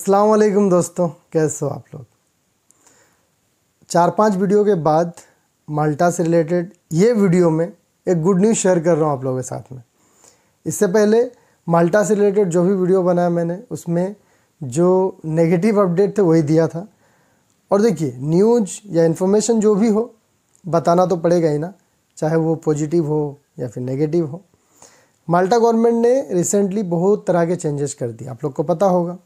असलकुम दोस्तों कैसे हो आप लोग चार पांच वीडियो के बाद माल्टा से रिलेटेड ये वीडियो में एक गुड न्यूज़ शेयर कर रहा हूँ आप लोगों के साथ में इससे पहले माल्टा से रिलेटेड जो भी वीडियो बनाया मैंने उसमें जो नेगेटिव अपडेट थे वही दिया था और देखिए न्यूज या इन्फॉर्मेशन जो भी हो बताना तो पड़ेगा ही ना चाहे वो पॉजिटिव हो या फिर नेगेटिव हो माल्टा गवर्नमेंट ने रिसेंटली बहुत तरह के चेंजेस कर दिए आप लोग को पता होगा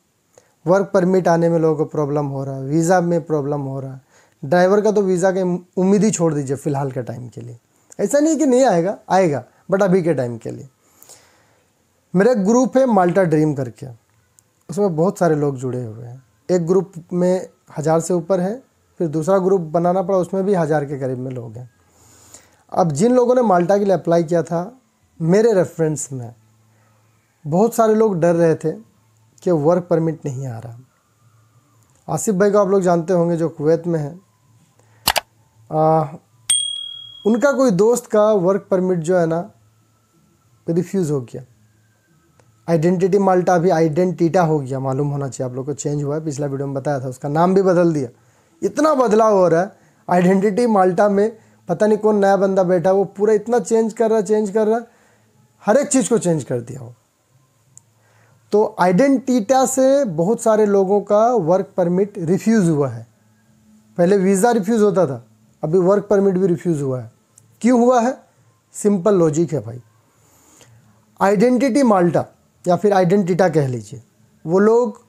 वर्क परमिट आने में लोगों को प्रॉब्लम हो रहा है वीज़ा में प्रॉब्लम हो रहा है ड्राइवर का तो वीज़ा के उम्मीद ही छोड़ दीजिए फ़िलहाल के टाइम के लिए ऐसा नहीं कि नहीं आएगा आएगा बट अभी के टाइम के लिए मेरा एक ग्रुप है माल्टा ड्रीम करके उसमें बहुत सारे लोग जुड़े हुए हैं एक ग्रुप में हज़ार से ऊपर है फिर दूसरा ग्रुप बनाना पड़ा उसमें भी हज़ार के करीब में लोग हैं अब जिन लोगों ने माल्टा के लिए अप्लाई किया था मेरे रेफरेंस में बहुत सारे लोग डर रहे थे कि वर्क परमिट नहीं आ रहा आसिफ भाई को आप लोग जानते होंगे जो कुवैत में है आ, उनका कोई दोस्त का वर्क परमिट जो है ना रिफ्यूज़ हो गया आइडेंटिटी माल्टा अभी आइडेंटिटा हो गया मालूम होना चाहिए आप लोग को चेंज हुआ है पिछला वीडियो में बताया था उसका नाम भी बदल दिया इतना बदलाव हो रहा है आइडेंटिटी माल्टा में पता नहीं कौन नया बंदा बैठा वो पूरा इतना चेंज कर रहा चेंज कर रहा हर एक चीज़ को चेंज कर दिया वो तो आइडेंटिटा से बहुत सारे लोगों का वर्क परमिट रिफ्यूज़ हुआ है पहले वीज़ा रिफ्यूज़ होता था अभी वर्क परमिट भी रिफ्यूज़ हुआ है क्यों हुआ है सिंपल लॉजिक है भाई आइडेंटिटी माल्टा या फिर आइडेंटिटा कह लीजिए वो लोग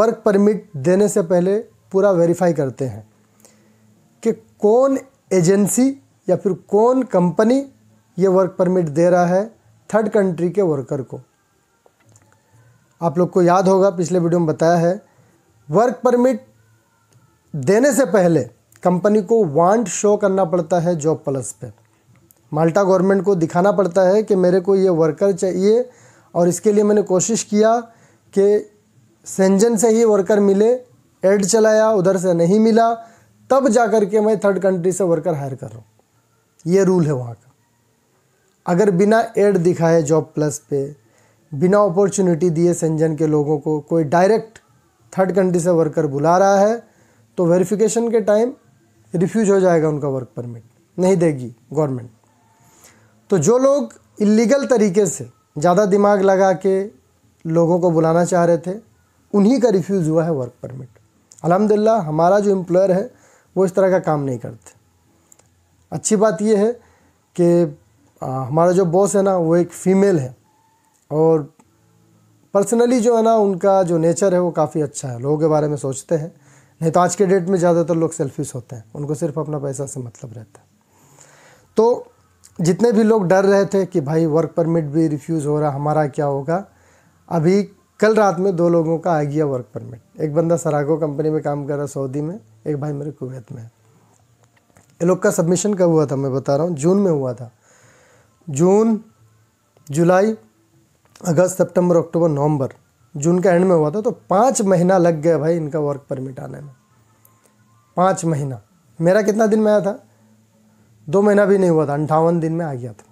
वर्क परमिट देने से पहले पूरा वेरीफाई करते हैं कि कौन एजेंसी या फिर कौन कंपनी ये वर्क परमिट दे रहा है थर्ड कंट्री के वर्कर को आप लोग को याद होगा पिछले वीडियो में बताया है वर्क परमिट देने से पहले कंपनी को वांट शो करना पड़ता है जॉब प्लस पे माल्टा गवर्नमेंट को दिखाना पड़ता है कि मेरे को ये वर्कर चाहिए और इसके लिए मैंने कोशिश किया कि सेंजन से ही वर्कर मिले एड चलाया उधर से नहीं मिला तब जा कर के मैं थर्ड कंट्री से वर्कर हायर कर रहा हूँ ये रूल है वहाँ का अगर बिना एड दिखाए जॉब प्लस पे बिना अपॉर्चुनिटी दिए संजन के लोगों को कोई डायरेक्ट थर्ड कंट्री से वर्कर बुला रहा है तो वेरिफिकेशन के टाइम रिफ्यूज हो जाएगा उनका वर्क परमिट नहीं देगी गवर्नमेंट तो जो लोग इलीगल तरीके से ज़्यादा दिमाग लगा के लोगों को बुलाना चाह रहे थे उन्हीं का रिफ्यूज़ हुआ है वर्क परमिट अलहमदिल्ला हमारा जो एम्प्लॉयर है वो इस तरह का काम नहीं करते अच्छी बात यह है कि हमारा जो बॉस है ना वो एक फ़ीमेल है और पर्सनली जो है ना उनका जो नेचर है वो काफ़ी अच्छा है लोगों के बारे में सोचते हैं नहीं तो आज के डेट में ज़्यादातर लोग सेल्फिश होते हैं उनको सिर्फ अपना पैसा से मतलब रहता है तो जितने भी लोग डर रहे थे कि भाई वर्क परमिट भी रिफ्यूज़ हो रहा हमारा क्या होगा अभी कल रात में दो लोगों का आ गया वर्क परमिट एक बंदा सरागो कंपनी में काम कर रहा सऊदी में एक भाई मेरे कुवैत में ये लोग का सबमिशन कब हुआ था मैं बता रहा हूँ जून में हुआ था जून जुलाई अगस्त सितंबर अक्टूबर नवंबर जून का एंड में हुआ था तो पाँच महीना लग गया भाई इनका वर्क परमिट आने में पाँच महीना मेरा कितना दिन में आया था दो महीना भी नहीं हुआ था अंठावन दिन में आ गया था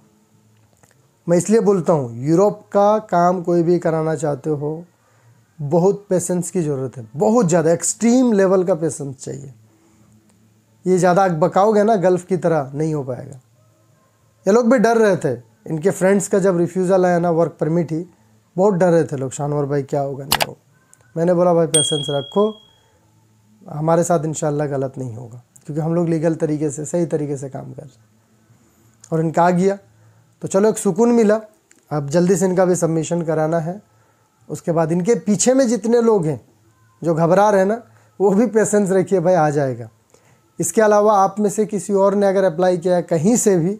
मैं इसलिए बोलता हूँ यूरोप का काम कोई भी कराना चाहते हो बहुत पेशेंस की ज़रूरत है बहुत ज़्यादा एक्सट्रीम लेवल का पेशेंस चाहिए ये ज़्यादा बकाओगे ना गल्फ़ की तरह नहीं हो पाएगा ये लोग भी डर रहे थे इनके फ्रेंड्स का जब रिफ्यूज़ल आया ना वर्क परमिट ही बहुत डर रहे थे लोग शानवर भाई क्या होगा नहीं होगा मैंने बोला भाई पैसेंस रखो हमारे साथ इन गलत नहीं होगा क्योंकि हम लोग लीगल तरीके से सही तरीके से काम कर रहे हैं और इनका आ गया तो चलो एक सुकून मिला अब जल्दी से इनका भी सबमिशन कराना है उसके बाद इनके पीछे में जितने लोग हैं जो घबरा रहे हैं ना वो भी पेशेंस रखिए भाई आ जाएगा इसके अलावा आप में से किसी और ने अगर अप्लाई किया है कहीं से भी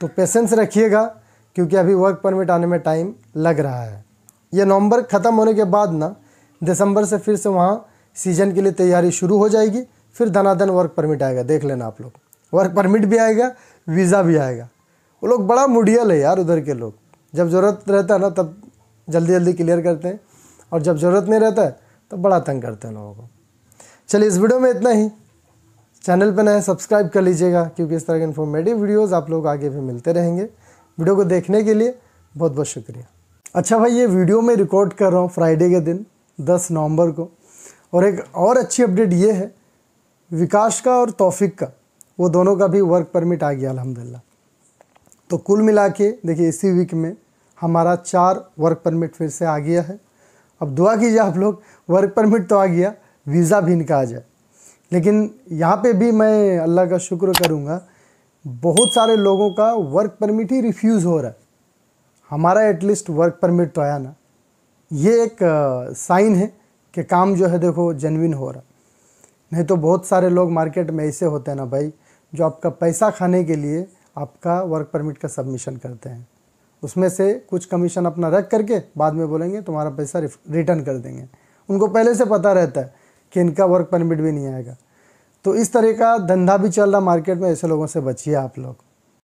तो पेशेंस रखिएगा क्योंकि अभी वर्क परमिट आने में टाइम लग रहा है यह नवंबर ख़त्म होने के बाद ना दिसंबर से फिर से वहाँ सीजन के लिए तैयारी शुरू हो जाएगी फिर धनाधन वर्क परमिट आएगा देख लेना आप लोग वर्क परमिट भी आएगा वीज़ा भी आएगा वो लोग बड़ा मुडियल है यार उधर के लोग जब ज़रूरत रहता है ना तब जल्दी जल्दी क्लियर करते हैं और जब ज़रूरत नहीं रहता है तो बड़ा तंग करते हैं लोगों को चलिए इस वीडियो में इतना ही चैनल पर नए सब्सक्राइब कर लीजिएगा क्योंकि इस तरह के इन्फॉर्मेटिव वीडियोज़ आप लोग आगे भी मिलते रहेंगे वीडियो को देखने के लिए बहुत बहुत शुक्रिया अच्छा भाई ये वीडियो मैं रिकॉर्ड कर रहा हूँ फ्राइडे के दिन 10 नवंबर को और एक और अच्छी अपडेट ये है विकास का और तौफिक का वो दोनों का भी वर्क परमिट आ गया अलहमदिल्ला तो कुल मिला के देखिए इसी वीक में हमारा चार वर्क परमिट फिर से आ गया है अब दुआ कीजिए आप लोग वर्क परमिट तो आ गया वीज़ा भी इनका आ जाए लेकिन यहाँ पे भी मैं अल्लाह का शुक्र करूँगा बहुत सारे लोगों का वर्क परमिट ही रिफ्यूज़ हो रहा है हमारा एटलीस्ट वर्क परमिट तो आया ना ये एक साइन है कि काम जो है देखो जेनविन हो रहा नहीं तो बहुत सारे लोग मार्केट में ऐसे होते हैं ना भाई जो आपका पैसा खाने के लिए आपका वर्क परमिट का सबमिशन करते हैं उसमें से कुछ कमीशन अपना रख करके बाद में बोलेंगे तुम्हारा पैसा रिटर्न कर देंगे उनको पहले से पता रहता है कि इनका वर्क परमिट भी नहीं आएगा तो इस तरह का धंधा भी चल रहा मार्केट में ऐसे लोगों से बचिए आप लोग